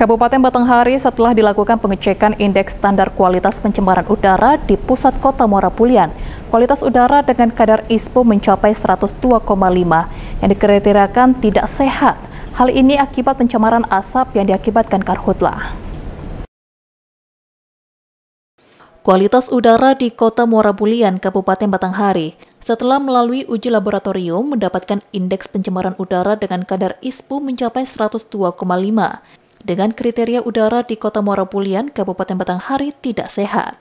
Kabupaten Batanghari setelah dilakukan pengecekan indeks standar kualitas pencemaran udara di pusat kota Muara Pulian. Kualitas udara dengan kadar ISPO mencapai 102,5 yang dikriterakan tidak sehat. Hal ini akibat pencemaran asap yang diakibatkan karhutla. Kualitas udara di kota Muara Pulian, Kabupaten Batanghari setelah melalui uji laboratorium mendapatkan indeks pencemaran udara dengan kadar ISPU mencapai 102,5 dengan kriteria udara di Kota Morapulian, Kabupaten Batanghari tidak sehat.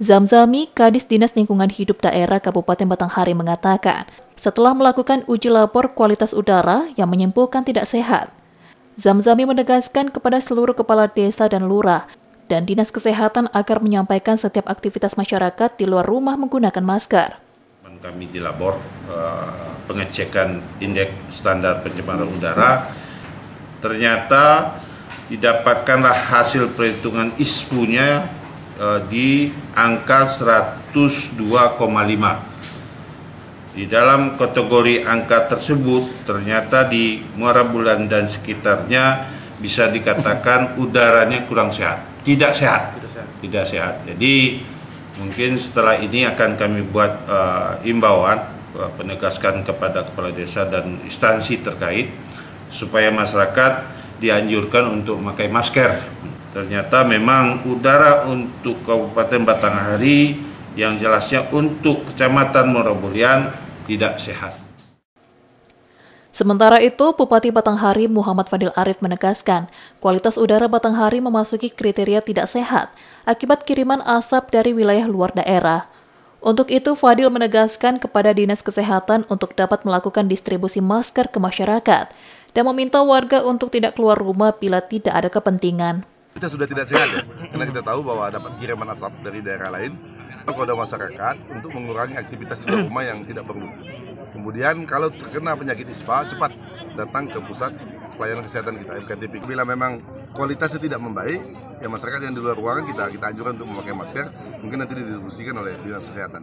Zamzami, Kadis Dinas Lingkungan Hidup Daerah Kabupaten Batanghari mengatakan, setelah melakukan uji lapor kualitas udara yang menyimpulkan tidak sehat, Zamzami menegaskan kepada seluruh kepala desa dan lurah dan Dinas Kesehatan agar menyampaikan setiap aktivitas masyarakat di luar rumah menggunakan masker. Kami di eh, pengecekan indeks standar pencemaran udara ternyata didapatkanlah hasil perhitungan ispunya nya e, di angka 102,5. Di dalam kategori angka tersebut ternyata di Muara Bulan dan sekitarnya bisa dikatakan udaranya kurang sehat, tidak sehat, tidak sehat. Tidak sehat. Jadi mungkin setelah ini akan kami buat uh, imbauan uh, penegaskan kepada kepala desa dan instansi terkait supaya masyarakat dianjurkan untuk memakai masker. Ternyata memang udara untuk Kabupaten Batanghari yang jelasnya untuk Kecamatan Morobulian tidak sehat. Sementara itu, Bupati Batanghari Muhammad Fadil Arif menegaskan, kualitas udara Batanghari memasuki kriteria tidak sehat akibat kiriman asap dari wilayah luar daerah. Untuk itu, Fadil menegaskan kepada Dinas Kesehatan untuk dapat melakukan distribusi masker ke masyarakat dan meminta warga untuk tidak keluar rumah bila tidak ada kepentingan. Kita sudah tidak sehat ya, karena kita tahu bahwa ada kiriman asap dari daerah lain ada masyarakat untuk mengurangi aktivitas di rumah yang tidak perlu. Kemudian kalau terkena penyakit ISPA, cepat datang ke pusat pelayanan kesehatan kita, FKTP. Bila memang kualitasnya tidak membaik, ya masyarakat yang di luar ruangan kita kita anjurkan untuk memakai masker, mungkin nanti didiskusikan oleh dinas kesehatan.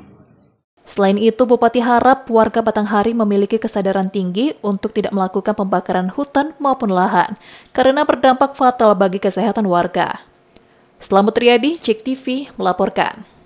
Selain itu, Bupati harap warga Batanghari memiliki kesadaran tinggi untuk tidak melakukan pembakaran hutan maupun lahan, karena berdampak fatal bagi kesehatan warga. Selamat Riyadi, Cik TV, melaporkan.